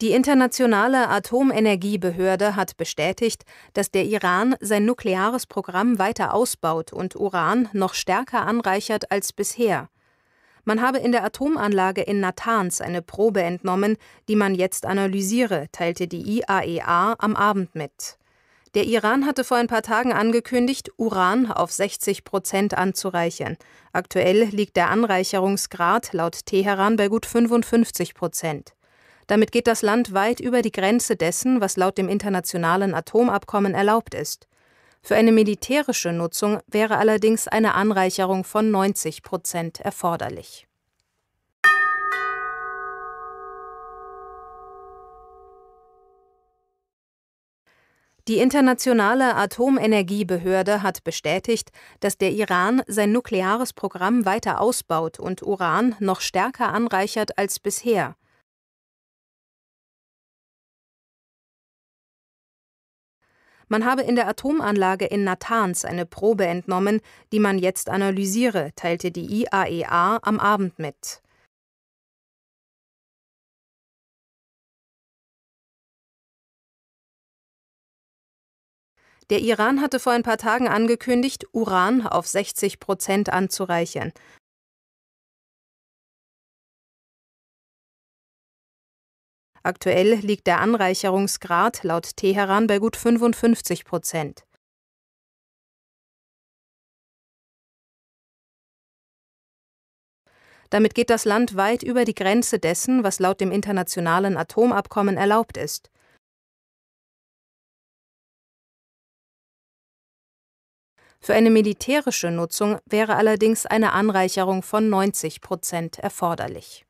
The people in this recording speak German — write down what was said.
Die internationale Atomenergiebehörde hat bestätigt, dass der Iran sein nukleares Programm weiter ausbaut und Uran noch stärker anreichert als bisher. Man habe in der Atomanlage in Natanz eine Probe entnommen, die man jetzt analysiere, teilte die IAEA e am Abend mit. Der Iran hatte vor ein paar Tagen angekündigt, Uran auf 60 Prozent anzureichern. Aktuell liegt der Anreicherungsgrad laut Teheran bei gut 55 Prozent. Damit geht das Land weit über die Grenze dessen, was laut dem internationalen Atomabkommen erlaubt ist. Für eine militärische Nutzung wäre allerdings eine Anreicherung von 90 Prozent erforderlich. Die internationale Atomenergiebehörde hat bestätigt, dass der Iran sein nukleares Programm weiter ausbaut und Uran noch stärker anreichert als bisher. Man habe in der Atomanlage in Natanz eine Probe entnommen, die man jetzt analysiere, teilte die IAEA e am Abend mit. Der Iran hatte vor ein paar Tagen angekündigt, Uran auf 60 Prozent anzureichern. Aktuell liegt der Anreicherungsgrad laut Teheran bei gut 55 Prozent. Damit geht das Land weit über die Grenze dessen, was laut dem internationalen Atomabkommen erlaubt ist. Für eine militärische Nutzung wäre allerdings eine Anreicherung von 90 Prozent erforderlich.